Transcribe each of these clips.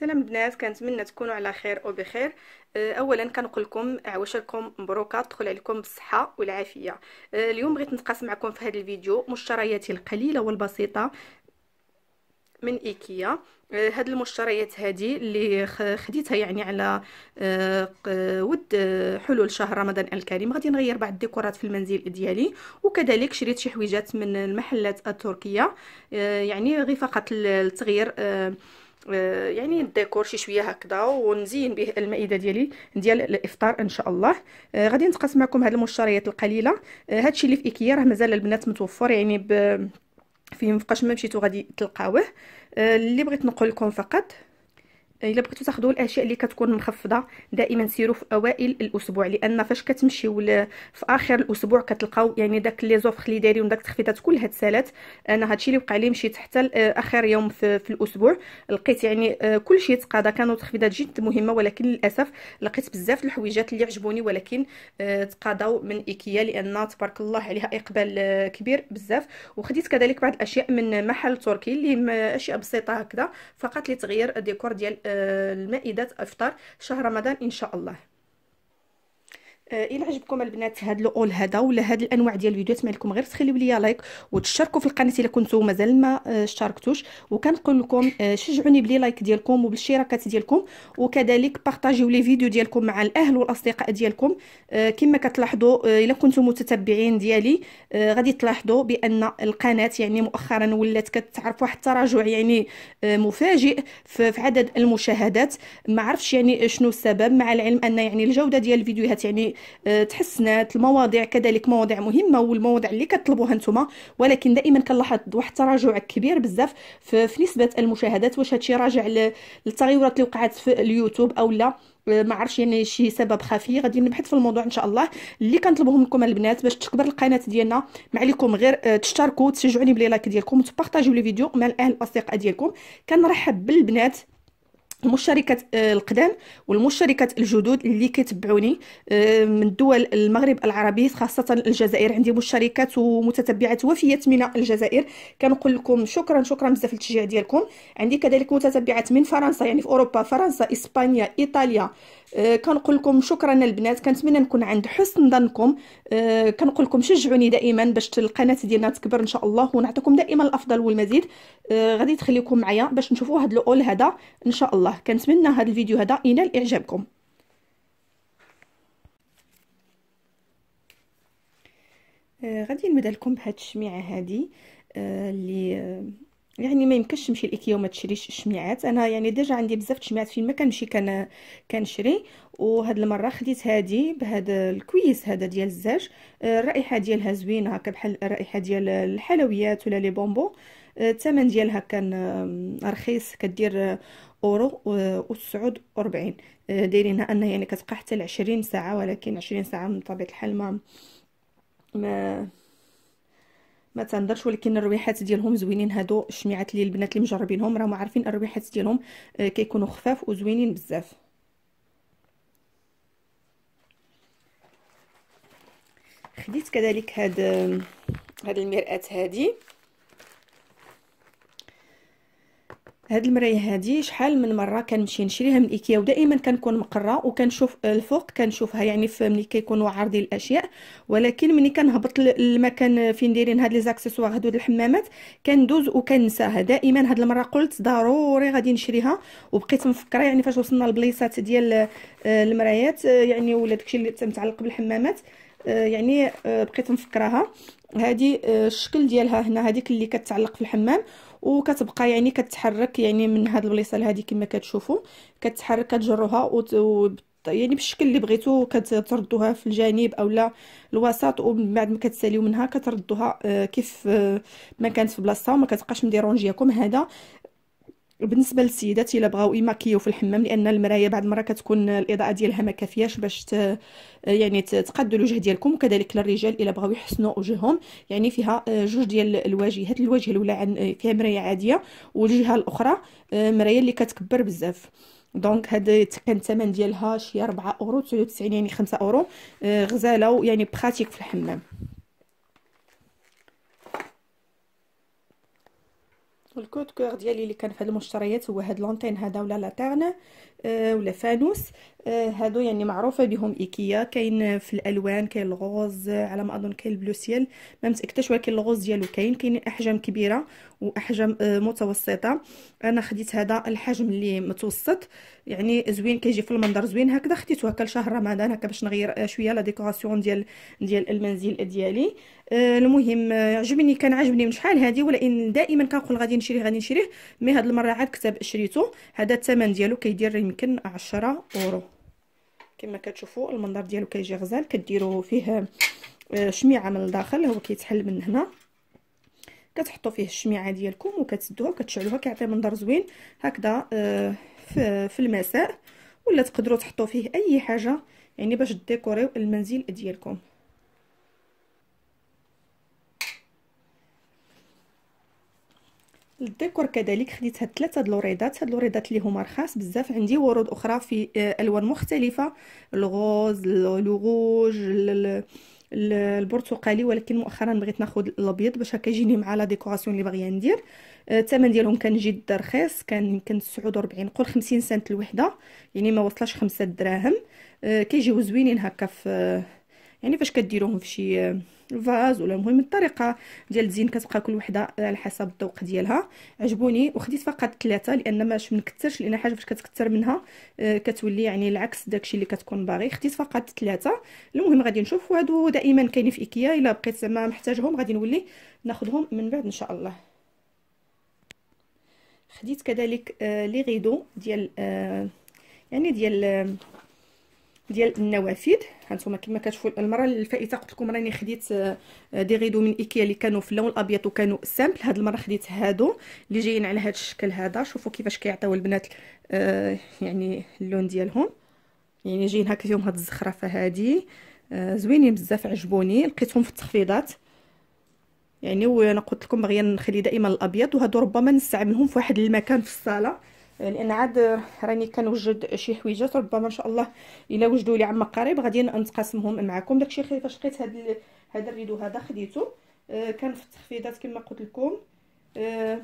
سلام بنات كنتمنى تكونوا على خير وبخير أه، اولا كنقول لكم عواشركم مبروكه تدخل عليكم بالصحه والعافيه أه، اليوم بغيت نتقاسم معكم في هذا الفيديو مشترياتي القليله والبسيطه من ايكيا أه، هاد المشتريات هادي اللي خديتها يعني على ود حلول شهر رمضان الكريم غادي نغير بعض الديكورات في المنزل ديالي وكذلك شريت شي حويجات من المحلات التركيه يعني غير فقط لتغيير آه، يعني الديكور شي شويه هكذا ونزين به المائده ديالي ديال الافطار ان شاء الله آه غادي نتقاسم معكم هاد المشتريات القليله آه، هادشي اللي في ايكيا راه مازال البنات متوفر يعني ب فين فقاش ما مشيتو غادي تلقاوه آه اللي بغيت نقول لكم فقط الا بغيتو تاخذوا الاشياء اللي كتكون مخفضه دائما سيروا في اوائل الاسبوع لان فاش كتمشيو في اخر الاسبوع كتلقاو يعني داك لي زوفر اللي دايرين داك التخفيضات كلها تسالات انا هادشي اللي وقع لي مشيت حتى آه، اخر يوم في, في الاسبوع لقيت يعني آه، كلشي تقاضى كانوا تخفيضات جد مهمه ولكن للاسف لقيت بزاف الحويجات اللي عجبوني ولكن آه، تقاضوا من ايكيا لان تبارك الله عليها اقبال كبير بزاف وخديت كذلك بعض الاشياء من محل تركي اللي اشياء بسيطه هكذا فقط لتغيير الديكور ديال آه، المائدة افطار شهر رمضان ان شاء الله إيه عجبكم البنات هاد الاول هذا ولا هاد الانواع ديال الفيديوهات لكم غير تخليو ليا لايك وتشاركوا في القناه الا كنتو مازال ما آه، اشتركتوش وكنقول لكم آه، شجعوني بلي لايك ديالكم وبالاشتراكات ديالكم وكذلك بارطاجيو لي فيديو ديالكم مع الاهل والاصدقاء ديالكم آه، كما كتلاحظوا الا كنتو متتبعين ديالي غادي تلاحظوا بان القناه يعني مؤخرا ولات كتعرف واحد التراجع يعني مفاجئ في عدد المشاهدات ما عرفش يعني شنو السبب مع العلم ان يعني الجوده ديال الفيديوهات يعني آه، تحسنات المواضيع كذلك مواضيع مهمه والمواضيع اللي كتطلبوها نتوما ولكن دائما كنلاحظ واحد التراجع كبير بزاف في نسبه المشاهدات واش هادشي راجع للتغيرات اللي وقعت في اليوتيوب او لا آه، ما عرفش يعني شي سبب خفي غادي نبحث في الموضوع ان شاء الله اللي كنطلبهم منكم البنات باش تكبر القناه ديالنا ما عليكم غير آه، تشتركوا تشجعوني بلي لايك ديالكم وتبارطاجيو لي فيديو مع الاهل الاصدقاء ديالكم كنرحب بالبنات مشتركات آه، القدام والمشتركات الجدد اللي كيتبعوني آه، من دول المغرب العربي خاصة الجزائر عندي مشتركات ومتتبعات وفيات من الجزائر كنقول لكم شكرا شكرا بزاف للتشجيع ديالكم عندي كذلك متتبعات من فرنسا يعني في اوروبا فرنسا اسبانيا ايطاليا آه، كنقول لكم شكرا البنات كنتمنى نكون عند حسن ظنكم كنقول لكم شجعوني دائما باش القناه ديالنا تكبر ان شاء الله ونعطيكم دائما الافضل والمزيد غادي تخليكم معايا باش نشوفوا هذا الاول هذا ان شاء الله الله كنتمنى هذا الفيديو هذا ينال اعجابكم آه غادي نبدا لكم بهاد الشميعه هذه آه، اللي آه، يعني ما يمكنش تمشي لايكيا وما تشريش الشميعات انا يعني ديجا عندي بزاف الشميعات فين ما كنمشي كان كنشري وهاد المره خديت هادي بهاد الكويس هذا ديال الزاج آه، الرائحه ديالها زوينه هكا بحال الرائحه ديال الحلويات ولا لي بومبو الثمن ديالها كان رخيص كدير اورو آه، والسعود 40 آه، دايرينها ان يعني كتبقى حتى ل 20 ساعه ولكن 20 ساعه من طبيعه الحال ما ما ما تنضرش ولكن الرويحات ديالهم زوينين هادو الشميعات اللي البنات اللي مجربينهم راهم عارفين الرويحات ديالهم آه، كيكونوا خفاف وزوينين بزاف خديت كذلك هاد هاد المرآة هادي هاد المرايه هادي شحال من مره كنمشي نشريها من ايكيا ودائما كنكون مقره وكنشوف الفوق كنشوفها يعني ملي كيكونوا عارضين الاشياء ولكن ملي كنهبط المكان فين دايرين هاد لي زاكسيسوار هادو الحمامات كندوز وكنساها دائما هاد المره قلت ضروري غادي نشريها وبقيت مفكره يعني فاش وصلنا لبليصات ديال آه، المرايات آه، يعني ولا داكشي اللي متعلق بالحمامات آه، يعني بقيت مفكراها هادي الشكل ديالها هنا هذيك اللي كتعلق في الحمام وكتبقى يعني كتحرك يعني من هاد البليصه لهادي كما كتشوفوا كتحرك كتجروها وت... يعني بالشكل اللي بغيتو كتردوها في الجانب اولا الوسط ومن بعد ما كتساليو منها كتردوها آه، كيف آه، ما كانت في بلاصتها وما كتبقاش مديرونجياكم هذا بالنسبه للسيدات الا بغاو يماكيو في الحمام لان المرايه بعد مره كتكون الاضاءه ديالها ما كافياش باش يعني تقادوا الوجه ديالكم وكذلك للرجال الا بغاو يحسنوا وجههم يعني فيها آه، جوج ديال الواجهات الوجه الاولى فيها مرايه عاديه والجهه الاخرى آه، مرايه اللي كتكبر بزاف دونك هاد كان الثمن ديالها شي 4 اورو 99 يعني 5 اورو آه، غزاله يعني بخاتيك في الحمام والكود كور ديالي اللي كان في هاد المشتريات هو هاد لونتين هذا ولا لاتيرن آه، ولا فانوس آه، هادو يعني معروفه بهم ايكيا كاين في الالوان كاين الغوز على ما اظن كاين البلو سيل ما مسكتش ولكن الغوز ديالو كاين كاين احجام كبيره واحجام آه، متوسطه انا خديت هذا الحجم اللي متوسط يعني زوين كيجي في المنظر زوين هكذا خديته هكا لشهر رمضان هكا باش نغير شويه لا ديكوراسيون ديال ديال المنزل ديالي المهم عجبني كان عجبني من شحال هادي ولكن دائما كنقول غادي نشري غادي نشريه مي هاد المره عاد كتاب شريته هذا الثمن ديالو كيدير يمكن عشرة اورو كما كتشوفوا المنظر ديالو كيجي غزال كديروا فيه آه، شميعه من الداخل هو كيتحل من هنا كتحطوا فيه الشميعه ديالكم وكتسدوها وكتشعلوها كيعطي منظر زوين هكذا آه، في المساء ولا تقدروا تحطوا فيه اي حاجه يعني باش ديكوريو المنزل ديالكم الديكور كذلك خديت هاد ثلاثه د لوريدات هاد لوريدات اللي هما رخاص بزاف عندي ورود اخرى في آه، الوان مختلفه الغوز لوغوج البرتقالي ولكن مؤخرا بغيت ناخذ الابيض باش هكا يجيني مع لا ديكوراسيون اللي باغيه ندير آه، الثمن ديالهم كان جد رخيص كان يمكن 49 قول 50 سنت الوحده يعني ما وصلش 5 دراهم آه، كيجيو زوينين هكا في يعني فاش كديروهم في شي فاز ولا المهم الطريقه ديال الزين كتبقى كل وحده على حسب الذوق ديالها عجبوني وخديت فقط ثلاثه لان ما منكثرش لان حاجه فاش كتكثر منها آه، كتولي يعني العكس داكشي اللي كتكون باغي خديت فقط ثلاثه المهم غادي نشوف وهادو دائما كاينين في ايكيا الا بقيت زعما محتاجهم غادي نولي ناخذهم من بعد ان شاء الله خديت كذلك آه، لي غيدو ديال آه، يعني ديال ديال النوافذ هانتوما كما كتشوفوا المره الفائته قلت لكم راني خديت آه، دي غيدو من ايكيا اللي كانوا في اللون الابيض وكانوا سامبل هاد المره خديت هادو اللي جايين على هاد الشكل هذا شوفوا كيفاش كيعطيو البنات آه يعني اللون ديالهم يعني جايين هكا فيهم هاد الزخرفه هادي آه زوينين بزاف عجبوني لقيتهم في التخفيضات يعني وانا قلت لكم بغيا نخلي دائما الابيض وهادو ربما نستعملهم في واحد المكان في الصاله لان عاد راني كنوجد شي حويجات ربما ان شاء الله الا وجدوا لي عما قريب غادي نتقاسمهم معكم داكشي فاش لقيت هاد هذا الريدو هذا خديته آه كان في التخفيضات كما قلت لكم آه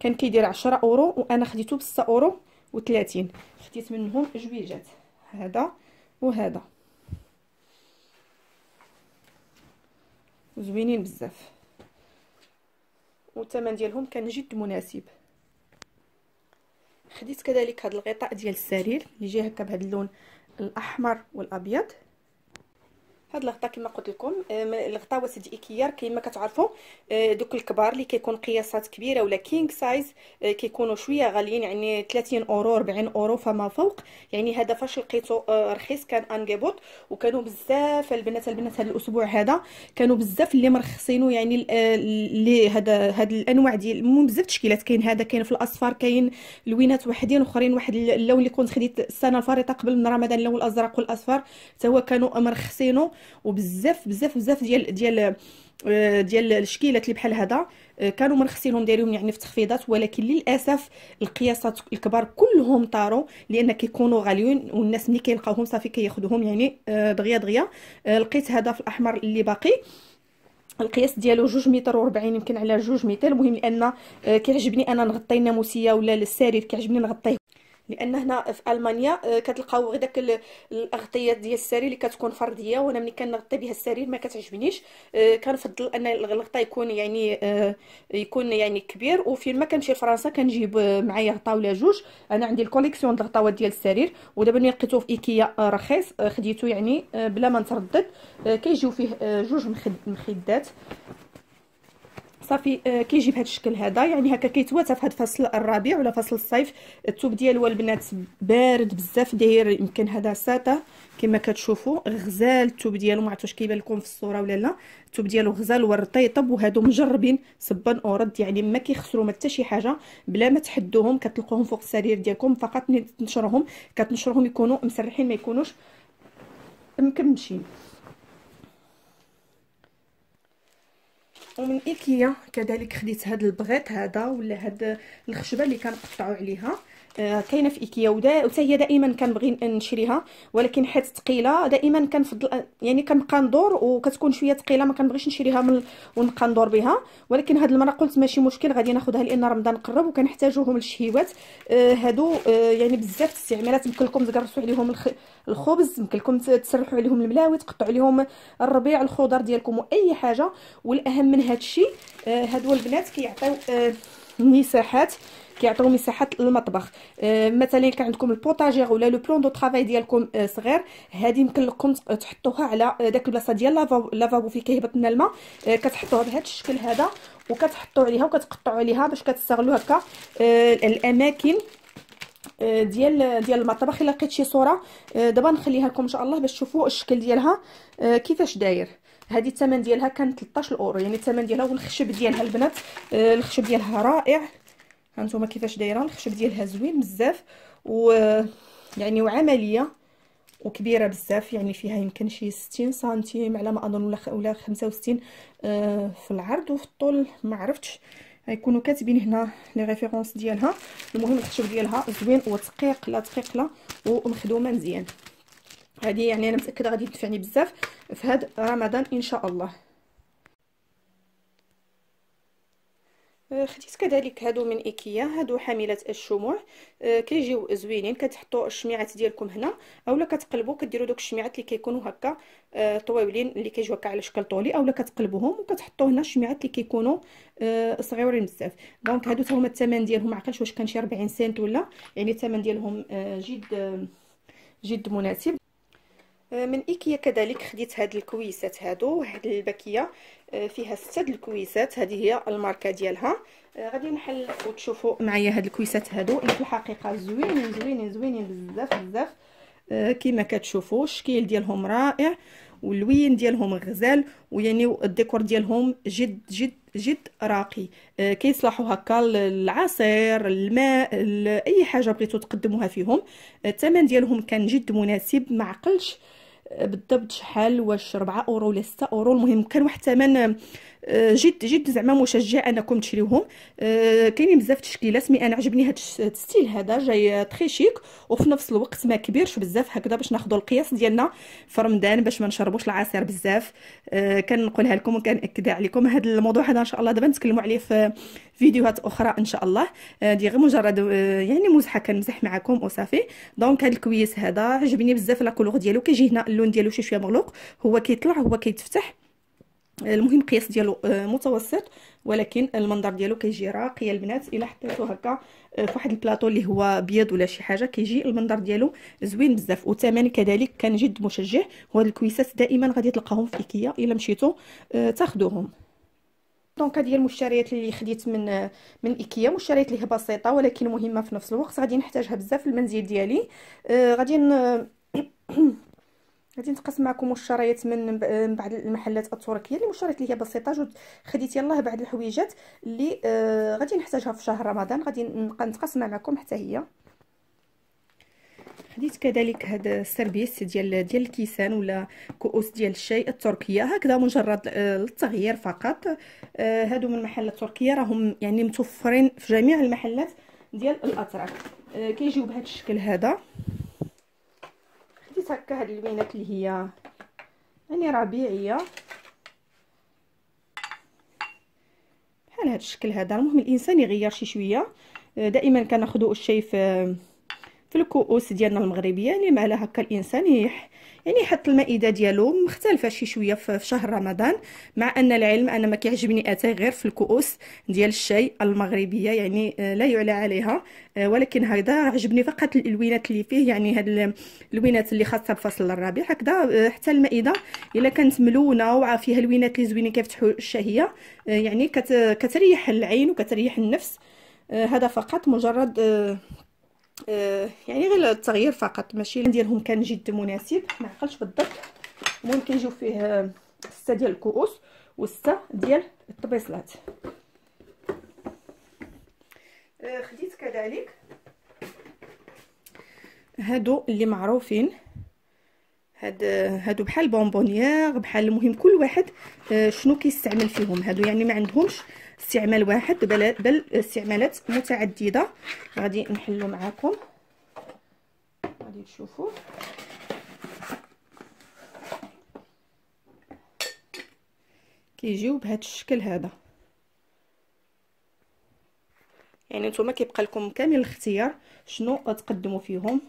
كان كيدير 10 اورو وانا خديته ب 6 اورو و30 خديت منهم جويجات هذا وهذا زوينين بزاف والثمن ديالهم كان جد مناسب خديت كذلك هذا الغطاء ديال السرير اللي جاي هكا بهذا اللون الاحمر والابيض هاد الغطاء كما قلت لكم الغطاء آه، وسيد ايكيار كما كتعرفوا آه، دوك الكبار اللي كيكون قياسات كبيره ولا كينغ سايز آه، كيكونوا شويه غاليين يعني 30 اورو 40 اورو فما فوق يعني هذا فاش لقيته رخيص كان انقبوط وكانوا بزاف البنات البنات هذا الاسبوع هذا كانوا بزاف اللي مرخصينه يعني اللي هذا هاد الانواع ديال المهم بزاف تشكيلات كاين هذا كاين في الاصفر كاين لوينات وحدين اخرين واحد اللون اللي كنت خديت السنه الفريطه قبل من رمضان اللون الازرق والاصفر حتى هو كانوا مرخصينه وبزاف بزاف بزاف ديال ديال آه، ديال الشكيلات اللي بحال هذا آه، كانوا مرخصينهم خصيلهم يعني في تخفيضات ولكن للاسف القياسات الكبار كلهم طاروا لان كيكونوا غاليين والناس ملي كيلقاوهم صافي كياخذوهم يعني آه، دغيا دغيا لقيت هذا في الاحمر اللي باقي القياس ديالو جوج متر وربعين يمكن على جوج متر المهم لان كيعجبني انا نغطي الناموسيه ولا السرير كيعجبني نغطيه لان هنا في المانيا آه، كتلقاو غير داك الاغطيات ديال السرير اللي كتكون فرديه وانا ملي كنغطي بها السرير ما كتعجبنيش آه، كنفضل ان الغطاء يكون يعني آه، يكون يعني كبير وفين ما كنمشي لفرنسا كنجيب معايا غطاء ولا جوج انا عندي الكوليكسيون ديال الغطاوات ديال السرير ودابا ملي لقيتو في ايكيا رخيص خديتو يعني بلا ما نتردد كيجيو فيه جوج مخدات صافي كيجي بهذا آه، الشكل هذا يعني هكا كيتواتى في هذا فصل الربيع ولا فصل الصيف الثوب ديالو البنات بارد بزاف داير يمكن هذا ساتا كما كتشوفوا غزال الثوب ديالو ما عرفتش كيبان لكم في الصوره ولا لا الثوب ديالو غزال ورطيطب وهادو مجربين صبان اورد يعني ما كيخسروا ما حتى شي حاجه بلا ما تحدوهم كتلقوهم فوق السرير ديالكم فقط تنشروهم كتنشروهم يكونوا مسرحين ما يكونوش مكمشين ومن ايكيا كذلك خديت هذا البغيط هذا ولا هذا الخشبه اللي كنقطعوا عليها آه، كاينه في ايكيا ودا وتا هي دائما كنبغي نشريها ولكن حيت ثقيله دائما كنفضل يعني كنبقى ندور وكتكون شويه ثقيله ما كنبغيش نشريها من ونبقى ندور بها ولكن هاد المره قلت ماشي مشكل غادي ناخذها لان رمضان قرب وكنحتاجوهم للشهيوات آه هادو آه يعني بزاف استعمالات يمكن لكم تقرصوا عليهم الخبز يمكن لكم تسرحوا عليهم الملاوي تقطعوا عليهم الربيع الخضر ديالكم واي حاجه والاهم من هادشي آه هادو البنات كيعطيو آه مساحات كيعطيو مساحه المطبخ آه، مثلا كان عندكم البوطاجير ولا لو بلون دو طرافاي ديالكم آه، صغير هذه يمكن لكم تحطوها على آه، داك البلاصه ديال لافابو فيه كيهبط لنا الماء كتحطوها بهذا الشكل هذا وكتحطوا عليها وكتقطعوا عليها باش كتستغلوا هكا الاماكن ديال ديال المطبخ الا لقيت شي صوره دابا نخليها لكم ان شاء الله باش تشوفوا الشكل ديالها كيفاش داير هذه الثمن ديالها كان 13 اورو يعني الثمن ديالها والخشب ديالها البنات الخشب ديالها رائع هانتوما كيفاش دايره الخشب ديالها زوين بزاف و يعني وعمليه وكبيره بزاف يعني فيها يمكن شي 60 سنتيم على ما اظن ولا ولا 65 آه، في العرض وفي الطول ما عرفتش غيكونوا كاتبين هنا لي ريفيرونس ديالها المهم الخشب ديالها زوين وثقيق لا ثقيق لا ومخدومه مزيان هذه يعني انا متاكده غادي تنفعني بزاف في هذا رمضان ان شاء الله خديت كذلك هادو من ايكيا هادو حاملات الشموع أه كيجيو زوينين كتحطوا الشميعات ديالكم هنا اولا كتقلبوا كديروا دوك الشميعات اللي كيكونوا هكا أه طويلين اللي كيجيو هكا على شكل طولي اولا كتقلبوهم وكتحطوا هنا الشميعات اللي كيكونوا آه، صغيورين بزاف دونك هادو هما الثمن ديالهم عقلش واش كان شي 40 سنت ولا يعني الثمن ديالهم أه جد آه، جد مناسب آه، من ايكيا كذلك خديت هاد الكويسات هادو هاد الباكيه آه، فيها سته الكويسات هذه هي الماركه ديالها آه، غادي نحل وتشوفوا معايا هاد الكويسات هادو في الحقيقه زوينين زوينين زوينين بزاف بزاف كما كتشوفوا الشكل ديالهم رائع واللوين ديالهم غزال ويعني الديكور ديالهم جد جد جد راقي كيصلحوا هكا العصير الماء اي حاجه بغيتو تقدموها فيهم الثمن ديالهم كان جد مناسب معقلش عقلش بالضبط شحال واش 4 اورو ولا 6 اورو المهم كان واحد الثمن جد آه، جد زعما مشجع انكم تشريوهم آه، كاينين بزاف تشكيلات مي انا عجبني هاد الستيل هذا جاي تري شيك وفي نفس الوقت ما كبيرش بزاف هكذا باش ناخذوا القياس ديالنا في رمضان باش ما نشربوش العصير بزاف آه، كنقولها لكم وكنأكدها عليكم هذا الموضوع هذا ان شاء الله دابا نتكلموا عليه في فيديوهات اخرى ان شاء الله دي غير مجرد يعني مزحه كنمزح معكم وصافي دونك هاد الكويس هذا عجبني بزاف لا كولور ديالو كيجي هنا اللون ديالو شي شويه مغلوق هو كيطلع هو كيتفتح المهم القياس ديالو آه، متوسط ولكن المنظر ديالو كيجي راقي البنات الا حطيتو هكا آه، فواحد البلاطو اللي هو ابيض ولا شي حاجه كيجي المنظر ديالو زوين بزاف وثمن كذلك كان جد مشجع وهاد الكويسات دائما غادي تلقاهم في ايكيا الا مشيتو آه، تاخذوهم دونك هذه هي المشتريات اللي خديت من من ايكيا مشتريات اللي هي بسيطه ولكن مهمه في نفس الوقت غادي نحتاجها بزاف في المنزل ديالي آه غادي ن... غادي نتقاس معكم الشرايط من بعض المحلات التركيه اللي الشرايط اللي هي بسيطه خديت يلاه بعض الحويجات اللي آه غادي نحتاجها في شهر رمضان غادي نبقى نتقاسمها معكم حتى هي خديت كذلك هذا السربيس ديال ديال الكيسان ولا كؤوس ديال الشاي التركيه هكذا مجرد للتغيير آه، فقط آه هادو من محل التركيه راهم يعني متوفرين في جميع المحلات ديال الاتراك آه كيجيو بهذا الشكل هذا لقيت هكا هاد اللوينات اللي هي يعني ربيعيه بحال هاد الشكل هذا المهم الانسان يغير شي شويه آه، دائما كناخذوا الشاي في آه، في الكؤوس ديالنا المغربيه يعني مع هكا الانسان يعني يحط المائده ديالو مختلفه شي شويه في شهر رمضان مع ان العلم انا ما كيعجبني اتاي غير في الكؤوس ديال الشاي المغربيه يعني آه، لا يعلى عليها آه، ولكن هذا عجبني فقط الالوينات اللي فيه يعني هاد الالوينات اللي خاصه بفصل الربيع هكذا آه، حتى المائده الا كانت ملونه وفيها الوينات اللي زوينين كيفتحوا الشهيه يعني كتريح العين وكتريح النفس هذا فقط مجرد آه، يعني غير التغيير فقط ماشي ديالهم كان جد مناسب ما عقلش بالضبط المهم كيجيو فيه ستة آه، ديال الكؤوس وستة ديال الطبيصلات آه، خديت كذلك هادو اللي معروفين هاد هادو بحال بونبونيير بحال المهم كل واحد شنو كيستعمل فيهم هادو يعني ما عندهمش استعمال واحد بل, بل استعمالات متعدده غادي نحلو معاكم غادي تشوفوا كيجيو بهذا الشكل هذا يعني نتوما كيبقى لكم كامل الاختيار شنو تقدموا فيهم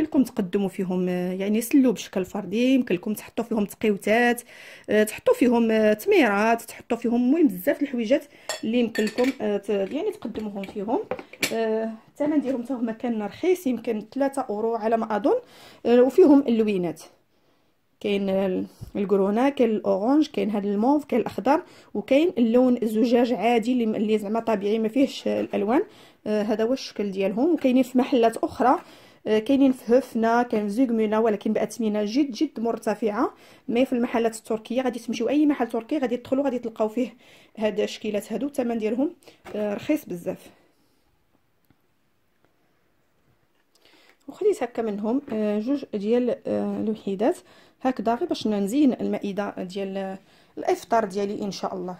يمكن لكم تقدموا فيهم آه، يعني سلو بشكل فردي يمكن لكم تحطوا فيهم تقيوتات آه، تحطوا فيهم آه، تميرات تحطوا فيهم المهم بزاف الحويجات اللي يمكن لكم يعني تقدموهم فيهم الثمن ديالهم حتى هما كان رخيص يمكن 3 اورو على ما اظن وفيهم اللوينات كاين الكرونا كاين الاورانج كاين هذا الموف كاين الاخضر وكاين اللون الزجاج عادي اللي زعما طبيعي ما فيهش الالوان هذا هو الشكل ديالهم وكاينين في محلات اخرى آه، كاينين في هفنا كاين في زوغمونه ولكن باثمنه جد جد مرتفعه مي في المحلات التركيه غادي تمشيو اي محل تركي غادي تدخلوا غادي تلقاو فيه هاد الشكيلات هادو الثمن ديالهم آه، رخيص بزاف وخديت هكا منهم آه، جوج ديال الوحيدات هكذا غير باش نزين المائده ديال الافطار ديالي ان شاء الله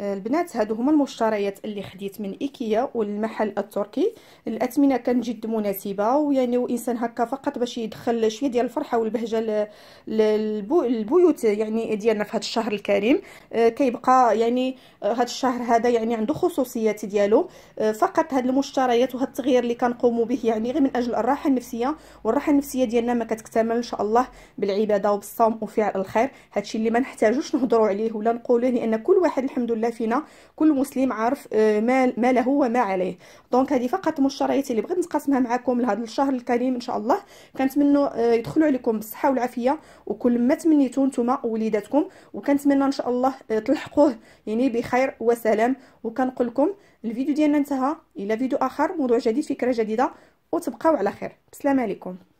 البنات هادو هما المشتريات اللي خديت من ايكيا والمحل التركي الاثمنه كانت جد مناسبه ويعني وانسان هكا فقط باش يدخل شويه ديال الفرحه والبهجه للبيوت يعني ديالنا في هذا الشهر الكريم آه، كيبقى يعني هذا آه، الشهر هذا يعني عنده خصوصيات ديالو آه، فقط هاد المشتريات وهاد التغيير اللي كنقوموا به يعني غير من اجل الراحه النفسيه والراحه النفسيه ديالنا ما كتكتمل ان شاء الله بالعباده وبالصوم وفعل الخير هادشي اللي ما نحتاجوش نهضروا عليه ولا نقولوه لان كل واحد الحمد لله فينا كل مسلم عارف آه، ما, ما له وما عليه دونك هذه فقط من الشرايط اللي بغيت نقسمها معكم لهذا الشهر الكريم ان شاء الله كنتمنى آه، يدخلوا عليكم بالصحه والعافيه وكل ما تمنيتو نتوما وليداتكم وكنتمنى ان شاء الله آه، تلحقوه يعني بخير وسلام وكنقول لكم الفيديو ديالنا انتهى الى فيديو اخر موضوع جديد فكره جديده وتبقاو على خير السلام عليكم